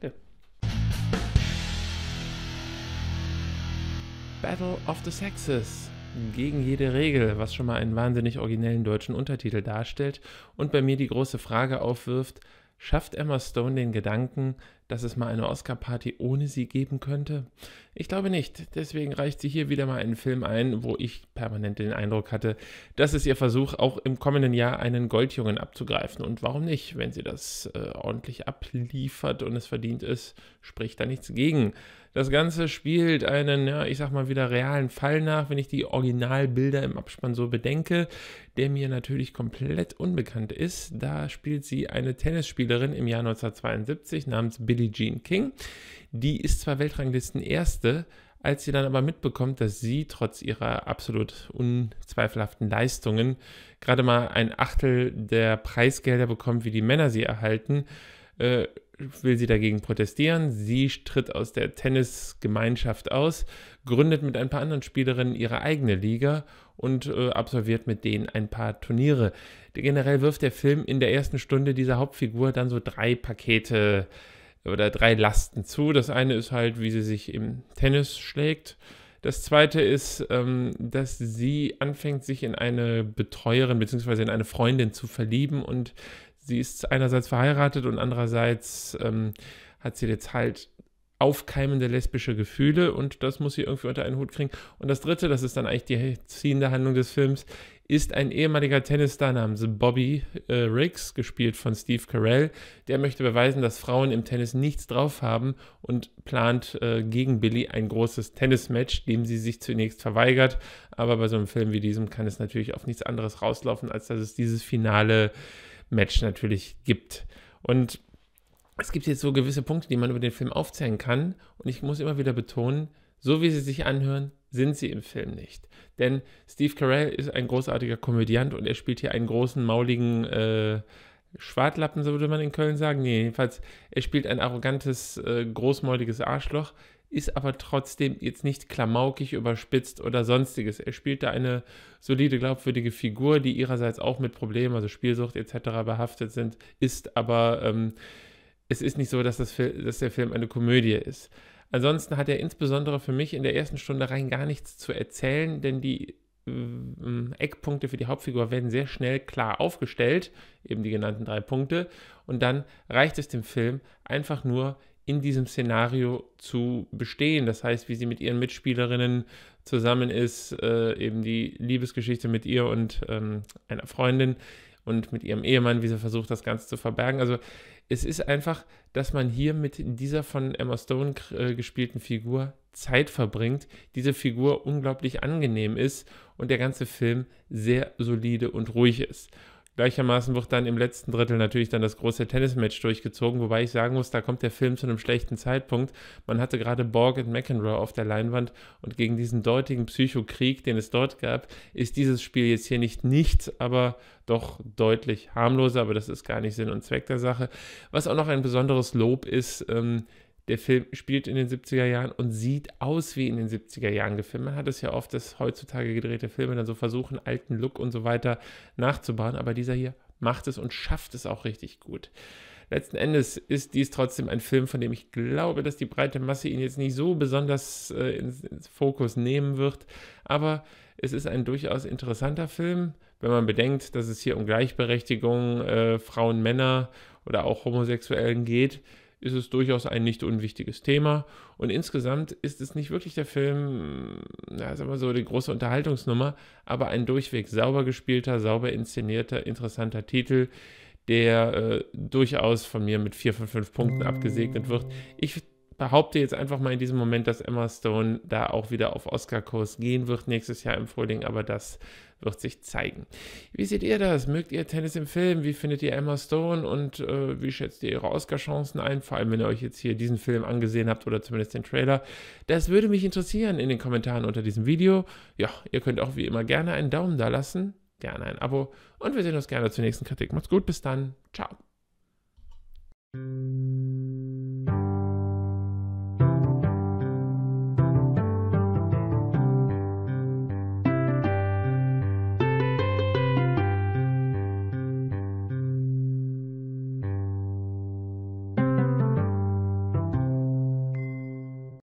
Danke. Battle of the Sexes. Gegen jede Regel, was schon mal einen wahnsinnig originellen deutschen Untertitel darstellt und bei mir die große Frage aufwirft, schafft Emma Stone den Gedanken, dass es mal eine Oscar-Party ohne sie geben könnte? Ich glaube nicht. Deswegen reicht sie hier wieder mal einen Film ein, wo ich permanent den Eindruck hatte, dass es ihr Versuch, auch im kommenden Jahr einen Goldjungen abzugreifen. Und warum nicht? Wenn sie das äh, ordentlich abliefert und es verdient ist, spricht da nichts gegen. Das Ganze spielt einen, ja, ich sag mal wieder realen Fall nach, wenn ich die Originalbilder im Abspann so bedenke, der mir natürlich komplett unbekannt ist. Da spielt sie eine Tennisspielerin im Jahr 1972 namens Bill Billie Jean King. Die ist zwar Weltranglisten erste, als sie dann aber mitbekommt, dass sie trotz ihrer absolut unzweifelhaften Leistungen gerade mal ein Achtel der Preisgelder bekommt, wie die Männer sie erhalten, äh, will sie dagegen protestieren. Sie tritt aus der Tennisgemeinschaft aus, gründet mit ein paar anderen Spielerinnen ihre eigene Liga und äh, absolviert mit denen ein paar Turniere. Generell wirft der Film in der ersten Stunde dieser Hauptfigur dann so drei Pakete oder drei Lasten zu. Das eine ist halt, wie sie sich im Tennis schlägt. Das zweite ist, ähm, dass sie anfängt, sich in eine Betreuerin bzw. in eine Freundin zu verlieben und sie ist einerseits verheiratet und andererseits ähm, hat sie jetzt halt aufkeimende lesbische Gefühle und das muss sie irgendwie unter einen Hut kriegen. Und das dritte, das ist dann eigentlich die ziehende Handlung des Films, ist ein ehemaliger Tennisstar namens Bobby äh, Riggs, gespielt von Steve Carell. Der möchte beweisen, dass Frauen im Tennis nichts drauf haben und plant äh, gegen Billy ein großes Tennismatch, dem sie sich zunächst verweigert. Aber bei so einem Film wie diesem kann es natürlich auf nichts anderes rauslaufen, als dass es dieses finale Match natürlich gibt. Und es gibt jetzt so gewisse Punkte, die man über den Film aufzählen kann. Und ich muss immer wieder betonen, so wie sie sich anhören, sind sie im Film nicht. Denn Steve Carell ist ein großartiger Komödiant und er spielt hier einen großen, mauligen äh, Schwartlappen, so würde man in Köln sagen. Nee, jedenfalls, er spielt ein arrogantes, äh, großmäuliges Arschloch, ist aber trotzdem jetzt nicht klamaukig, überspitzt oder sonstiges. Er spielt da eine solide, glaubwürdige Figur, die ihrerseits auch mit Problemen, also Spielsucht etc. behaftet sind, ist, aber ähm, es ist nicht so, dass, das, dass der Film eine Komödie ist. Ansonsten hat er insbesondere für mich in der ersten Stunde rein gar nichts zu erzählen, denn die ähm, Eckpunkte für die Hauptfigur werden sehr schnell klar aufgestellt, eben die genannten drei Punkte, und dann reicht es dem Film einfach nur in diesem Szenario zu bestehen. Das heißt, wie sie mit ihren Mitspielerinnen zusammen ist, äh, eben die Liebesgeschichte mit ihr und ähm, einer Freundin, und mit ihrem Ehemann, wie sie versucht, das Ganze zu verbergen. Also es ist einfach, dass man hier mit dieser von Emma Stone äh, gespielten Figur Zeit verbringt, diese Figur unglaublich angenehm ist und der ganze Film sehr solide und ruhig ist. Gleichermaßen wird dann im letzten Drittel natürlich dann das große Tennismatch durchgezogen, wobei ich sagen muss, da kommt der Film zu einem schlechten Zeitpunkt. Man hatte gerade Borg und McEnroe auf der Leinwand und gegen diesen dortigen Psychokrieg, den es dort gab, ist dieses Spiel jetzt hier nicht nichts, aber doch deutlich harmloser, aber das ist gar nicht Sinn und Zweck der Sache. Was auch noch ein besonderes Lob ist, ähm, der Film spielt in den 70er Jahren und sieht aus wie in den 70er Jahren gefilmt. Man hat es ja oft, dass heutzutage gedrehte Filme dann so versuchen, alten Look und so weiter nachzubauen, aber dieser hier macht es und schafft es auch richtig gut. Letzten Endes ist dies trotzdem ein Film, von dem ich glaube, dass die breite Masse ihn jetzt nicht so besonders äh, ins, ins Fokus nehmen wird, aber es ist ein durchaus interessanter Film, wenn man bedenkt, dass es hier um Gleichberechtigung, äh, Frauen, Männer oder auch Homosexuellen geht ist es durchaus ein nicht unwichtiges Thema. Und insgesamt ist es nicht wirklich der Film, na, sagen wir so, die große Unterhaltungsnummer, aber ein durchweg sauber gespielter, sauber inszenierter, interessanter Titel, der äh, durchaus von mir mit 4 von 5 Punkten abgesegnet wird. Ich behaupte jetzt einfach mal in diesem Moment, dass Emma Stone da auch wieder auf Oscar-Kurs gehen wird nächstes Jahr im Frühling, aber das wird sich zeigen. Wie seht ihr das? Mögt ihr Tennis im Film? Wie findet ihr Emma Stone und äh, wie schätzt ihr ihre Oscar-Chancen ein? Vor allem, wenn ihr euch jetzt hier diesen Film angesehen habt oder zumindest den Trailer. Das würde mich interessieren in den Kommentaren unter diesem Video. Ja, ihr könnt auch wie immer gerne einen Daumen da lassen, gerne ein Abo und wir sehen uns gerne zur nächsten Kritik. Macht's gut, bis dann. Ciao.